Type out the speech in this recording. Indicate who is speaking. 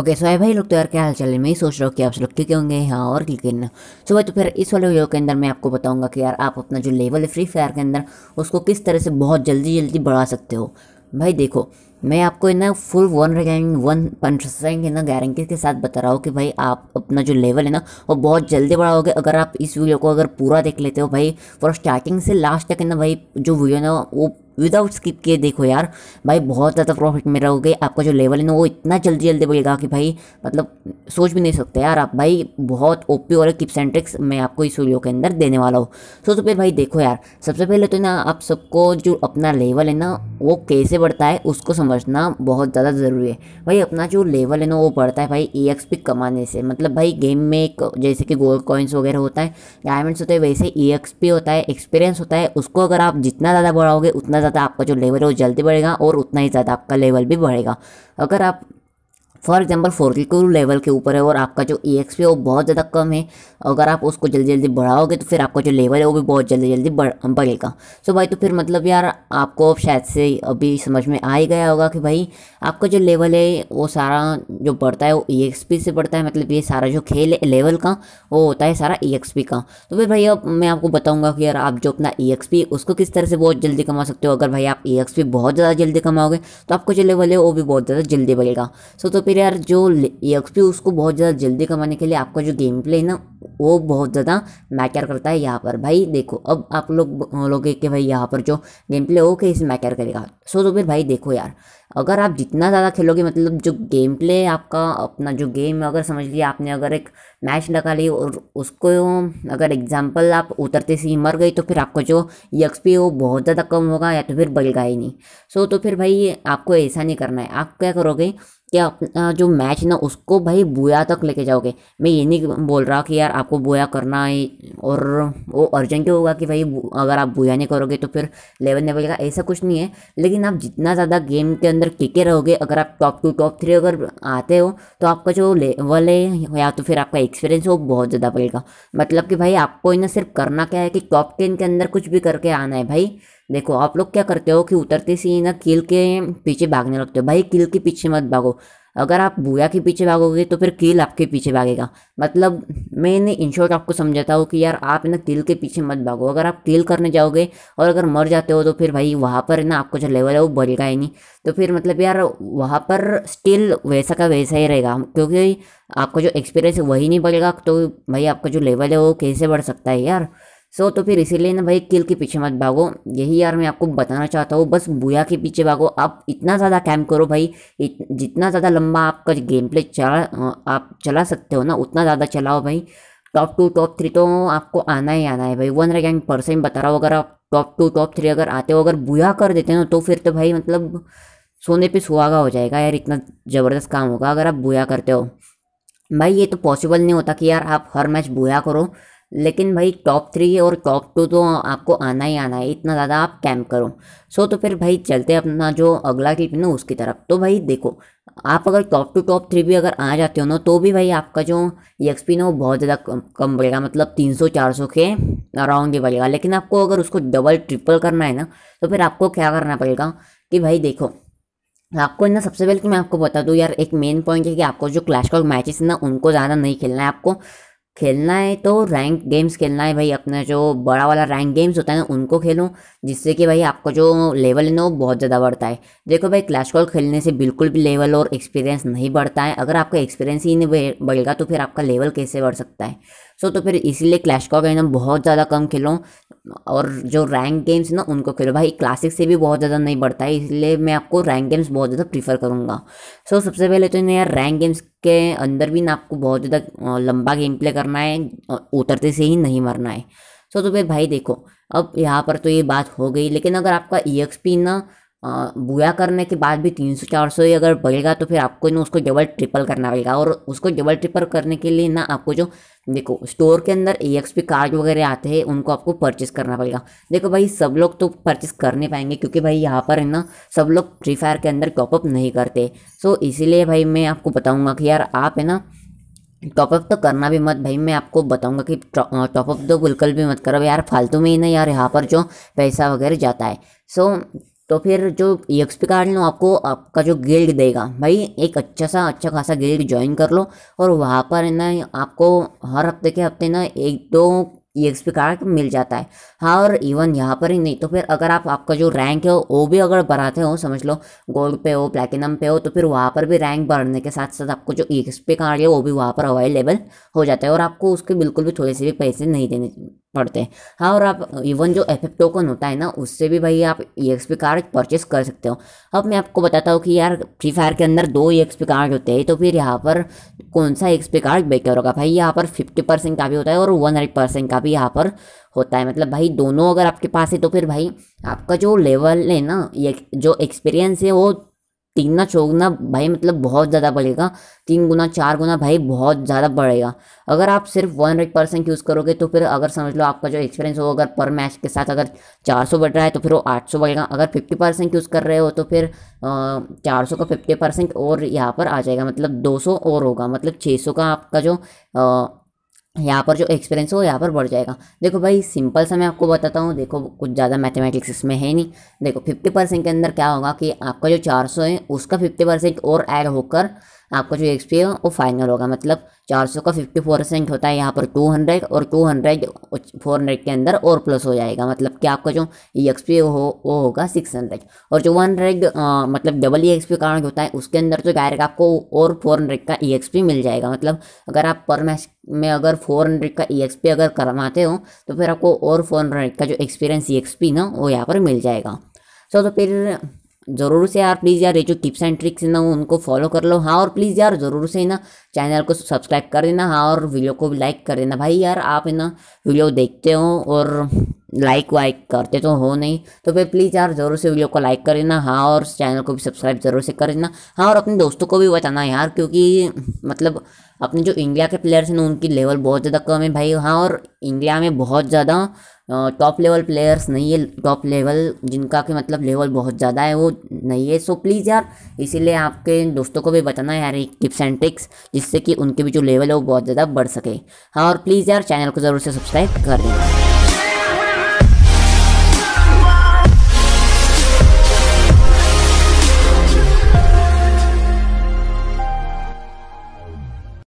Speaker 1: okay so भाई लोग तो यार क्या हाल चाल है मैं ही सोच रहा हूँ कि आप लोग ठीक होंगे हाँ और लेकिन सो भाई तो फिर इस वाले वीडियो के अंदर मैं आपको बताऊंगा कि यार आप अपना जो लेवल है फ्री फायर के अंदर उसको किस तरह से बहुत जल्दी जल्दी बढ़ा सकते हो भाई देखो मैं आपको ना फुल वन रैंक वन पंचरैंक है ना गारंटी के साथ बता रहा हूँ कि भाई आप अपना जो लेवल है ना वो बहुत जल्दी बढ़ाओगे अगर आप इस वीडियो को अगर पूरा देख लेते हो भाई फॉर स्टार्टिंग से लास्ट तक है ना भाई जो वीडियो ना वो विदाउट स्किप किए देखो यार भाई बहुत ज़्यादा प्रॉफिट में रहोगे आपका जो लेवल है ना वो इतना जल्दी जल्दी बोलेगा कि भाई मतलब सोच भी नहीं सकते यार आप भाई बहुत ओपी और टिप्स एंड ट्रिक्स मैं आपको इस वीडियो के अंदर देने वाला हूँ सो तो फिर भाई देखो यार सबसे पहले तो ना आप सबको जो अपना लेवल है ना वो कैसे बढ़ता है उसको समझना बहुत ज़्यादा ज़रूरी है भाई अपना जो लेवल है ना वो बढ़ता है भाई ई कमाने से मतलब भाई गेम में एक जैसे कि गोल्ड कॉइन्स वगैरह होता है डायमंड्स होते हैं वैसे ई होता है एक्सपीरियंस होता है उसको अगर आप जितना ज़्यादा बढ़ाओगे उतना ज़्यादा ज़्यादा आपका जो लेवल है वो जल्दी बढ़ेगा और उतना ही ज़्यादा आपका लेवल भी बढ़ेगा अगर आप for example forty two level के ऊपर है और आपका जो ई e एक्स है वो बहुत ज़्यादा कम है अगर आप उसको जल्दी जल्दी बढ़ाओगे तो फिर आपका जो लेवल है वो भी बहुत जल्दी जल्दी बढ़ेगा सो भाई तो फिर मतलब यार आपको शायद से अभी समझ में आ ही गया होगा कि भाई आपका जो लेवल है वो सारा जो बढ़ता है वो ई एक्स पी से बढ़ता है मतलब ये सारा जो खेल है लेवल का वो होता है सारा ई एक्स पी का तो फिर भाई अब मैं आपको बताऊँगा कि यार आप जो अपना ई एक्स पी उसको किस तरह से बहुत जल्दी कमा सकते हो अगर भाई आप ई एक्स पी बहुत ज़्यादा जल्दी कमाओगे तो आपका जो लेवल है वो भी बहुत ज़्यादा जल्दी बढ़ेगा सो तो फिर यार जो एक्सपी उसको बहुत ज़्यादा जल्दी कमाने के लिए आपका जो गेम प्ले है ना वो बहुत ज़्यादा मैटर करता है यहाँ पर भाई देखो अब आप लोग बोलोगे कि भाई यहाँ पर जो गेम प्ले हो कैसे मैटर करेगा सो तो फिर भाई देखो यार अगर आप जितना ज़्यादा खेलोगे मतलब जो गेम प्ले आपका अपना जो गेम अगर समझ लिया आपने अगर एक मैच लगा ली और उसको अगर एग्जाम्पल आप उतरते से ही मर गई तो फिर आपका जो एक्सपी वो बहुत ज़्यादा कम होगा या तो फिर बढ़ेगा ही नहीं सो तो फिर भाई आपको ऐसा नहीं करना है आप क्या करोगे कि अपना जो मैच है ना उसको भाई बोया तक लेके जाओगे मैं ये नहीं बोल रहा कि यार आपको बोया करना है और वो अर्जेंट होगा कि भाई अगर आप बोया नहीं करोगे तो फिर लेवल लेवल का ऐसा कुछ नहीं है लेकिन आप जितना ज़्यादा गेम के अंदर टिके रहोगे अगर आप टॉप टू टॉप थ्री अगर आते हो तो आपका जो लेवल है या तो फिर आपका एक्सपीरियंस वो बहुत ज़्यादा बढ़ेगा मतलब कि भाई आपको ना सिर्फ करना क्या है कि टॉप टेन के अंदर कुछ भी करके आना है भाई देखो आप लोग क्या करते हो कि उतरते सी ना किल के पीछे भागने लगते हो भाई किल के पीछे मत भागो अगर आप बुआ के पीछे भागोगे तो फिर किल आपके पीछे भागेगा मतलब मैंने इन शॉर्ट आपको समझाता हूँ कि यार आप ना किल के पीछे मत भागो अगर आप किल करने जाओगे और अगर मर जाते हो तो फिर भाई वहाँ पर ना आपको जो लेवल है वो बढ़ेगा ही नहीं तो फिर मतलब यार वहाँ पर स्टिल वैसा का वैसा ही रहेगा क्योंकि आपका जो एक्सपीरियंस है वही नहीं बढ़ेगा तो भाई आपका जो लेवल है वो कैसे बढ़ सकता है यार सो तो फिर इसीलिए ना भाई किल के पीछे मत भागो यही यार मैं आपको बताना चाहता हूँ बस बुया के पीछे भागो आप इतना ज़्यादा कैम्प करो भाई जितना ज़्यादा लंबा आपका गेम प्ले चला आप चला सकते हो ना उतना ज़्यादा चलाओ भाई टॉप टू टॉप थ्री तो आपको आना ही आना है भाई वन रैंक परसेंट बता रहा हूँ अगर आप टॉप टू टॉप थ्री अगर आते हो अगर बुया कर देते हो तो फिर तो भाई मतलब सोने पे सुहागा हो जाएगा यार इतना ज़बरदस्त काम होगा अगर आप बुया करते हो भाई ये तो पॉसिबल नहीं होता कि यार आप हर मैच बुया करो लेकिन भाई टॉप थ्री और टॉप टू तो आपको आना ही आना है इतना ज़्यादा आप कैम्प करो सो तो फिर भाई चलते अपना जो अगला क्लिप ना उसकी तरफ तो भाई देखो आप अगर टॉप टू टॉप थ्री भी अगर आ जाते हो ना तो भी भाई आपका जो एक्सपी e ना वो बहुत ज़्यादा कम, कम बढ़ेगा मतलब तीन सौ चार सौ के अराउंड ही बढ़ेगा लेकिन आपको अगर उसको डबल ट्रिपल करना है ना तो फिर आपको क्या करना पड़ेगा कि भाई देखो आपको ना सबसे पहले तो मैं आपको बता दूँ यार एक मेन पॉइंट है कि आपको जो क्लैश कॉल मैचेस ना उनको ज़्यादा नहीं खेलना है आपको खेलना है तो रैंक गेम्स खेलना है भाई अपना जो बड़ा वाला रैंक गेम्स होता है ना उनको खेलो जिससे कि भाई आपका जो लेवल है ना वो बहुत ज़्यादा बढ़ता है देखो भाई क्लैश कॉल खेलने से बिल्कुल भी लेवल और एक्सपीरियंस नहीं बढ़ता है अगर आपका एक्सपीरियंस ही नहीं बढ़ेगा तो फिर आपका लेवल कैसे बढ़ सकता है सो तो फिर इसीलिए क्लैश कॉल खेलना बहुत ज़्यादा कम खेलो और जो रैंक गेम्स ना उनको खेलो भाई क्लासिक से भी बहुत ज़्यादा नहीं बढ़ता है इसलिए मैं आपको रैंक गेम्स बहुत ज़्यादा प्रीफर करूँगा सो so, सबसे पहले तो ना यार रैंक गेम्स के अंदर भी ना आपको बहुत ज़्यादा लंबा गेम प्ले करना है और उतरते से ही नहीं मरना है सो so, तो फिर भाई देखो अब यहाँ पर तो ये बात हो गई लेकिन अगर आपका ई e ना बुआ करने के बाद भी तीन सौ चार सौ ही अगर बढ़ेगा तो फिर आपको ना उसको डबल ट्रिपल करना पड़ेगा और उसको डबल ट्रिपल करने के लिए ना आपको जो देखो स्टोर के अंदर ए एक्स पी कार्ड वगैरह आते हैं उनको आपको परचेस करना पड़ेगा देखो भाई सब लोग तो परचेस कर नहीं पाएंगे क्योंकि भाई यहाँ पर है ना सब लोग फ्री फायर के अंदर टॉपअप नहीं करते सो इसीलिए भाई मैं आपको बताऊँगा कि यार आप है ना टॉपअप तो करना भी मत भाई मैं आपको बताऊंगा कि टॉपअप तो बिल्कुल भी मत करो यार फालतू में ही ना यार यहाँ पर जो पैसा वगैरह जाता है सो so, तो फिर जो ई एक्स पी कार्ड लो आपको आपका जो गिल्ड देगा भाई एक अच्छा सा अच्छा खासा गिल्ड ज्वाइन कर लो और वहाँ पर ना आपको हर हफ्ते के हफ्ते ना एक दो ई एक्स पी कार्ड मिल जाता है हाँ और इवन यहाँ पर ही नहीं तो फिर अगर आप आपका जो रैंक है वो भी अगर बढ़ाते हो समझ लो गोल्ड पे हो प्लेटिनम पे हो तो फिर वहाँ पर भी रैंक बढ़ने के साथ साथ आपको जो ई एक्स पी कार्ड है वो भी वहाँ पर अवेलेबल हो जाता है और आपको उसके बिल्कुल भी थोड़े से भी पैसे नहीं देने पड़ते हैं हाँ और आप इवन जो एफ टोकन होता है ना उससे भी भाई आप E X P card purchase कर सकते हो अब मैं आपको बताता हूँ कि यार फ्री फायर के अंदर दो ई एक्स पी कार्ड होते हैं तो फिर यहाँ पर कौन सा एक्स पी कार्ड बेटर होगा भाई यहाँ पर फिफ्टी परसेंट का भी होता है और वन हंड्रेड परसेंट का भी यहाँ पर होता है मतलब भाई दोनों अगर आपके पास है तो फिर भाई आपका जो लेवल है ना ये जो एक्सपीरियंस है वो तीन ना चौगना भाई मतलब बहुत ज़्यादा बढ़ेगा तीन गुना चार गुना भाई बहुत ज़्यादा बढ़ेगा अगर आप सिर्फ वन हंड्रेड परसेंट यूज़ करोगे तो फिर अगर समझ लो आपका जो एक्सपीरियंस हो अगर पर मैच के साथ अगर चार सौ बढ़ रहा है तो फिर वो आठ सौ बढ़ेगा अगर फिफ्टी परसेंट यूज़ कर रहे हो तो फिर चार सौ का फिफ्टी परसेंट और यहाँ पर आ जाएगा मतलब दो सौ और होगा मतलब छः सौ का आपका जो आ, यहाँ पर जो एक्सपीरियंस हो यहाँ पर बढ़ जाएगा देखो भाई सिंपल सा मैं आपको बताता हूँ देखो कुछ ज़्यादा मैथमेटिक्स इसमें है नहीं देखो फिफ्टी परसेंट के अंदर क्या होगा कि आपका जो चार सौ है उसका फिफ्टी परसेंट और ऐड होकर आपका जो एक्सपी है वो फाइनल होगा मतलब 400 का 54 परसेंट होता है यहाँ पर 200 और 200 400 के अंदर और प्लस हो जाएगा मतलब कि आपका जो ई एक्सपी हो वो होगा 600 और जो 100 हंड्रेड मतलब डबल ई एक्सपी कारण होता है उसके अंदर तो डायरेक्ट आपको और 400 का ई e एक्सपी मिल जाएगा मतलब अगर आप पर मैच में अगर 400 का ई e एक्सपी अगर करवाते हो तो फिर आपको और 400 का जो एक्सपीरियंस ई एक्सपी ना वो यहाँ पर मिल जाएगा सो तो फिर ज़रूर से यार प्लीज़ यार ये जो टिप्स एंड ट्रिक्स है ना उनको फॉलो कर लो हाँ और प्लीज़ यार ज़रूर से ना चैनल को सब्सक्राइब कर देना हाँ और वीडियो को भी लाइक कर देना भाई यार आप है ना वीडियो देखते हो और लाइक वाइक करते तो हो नहीं तो फिर प्लीज़ यार ज़रूर से वीडियो को लाइक कर देना हाँ और चैनल को भी सब्सक्राइब ज़रूर से कर देना हाँ और अपने दोस्तों को भी बताना यार क्योंकि मतलब अपने जो इंडिया के प्लेयर्स हैं ना उनकी लेवल बहुत ज़्यादा कम है भाई हाँ और इंडिया में बहुत ज़्यादा टॉप लेवल प्लेयर्स नहीं है टॉप लेवल जिनका कि मतलब लेवल बहुत ज़्यादा है वो नहीं है सो प्लीज़ यार इसीलिए आपके दोस्तों को भी बताना यार एक टिप्स एंड ट्रिक्स जिससे कि उनके भी जो लेवल है वो बहुत ज़्यादा बढ़ सके हाँ और प्लीज़ यार चैनल को ज़रूर से सब्सक्राइब कर देना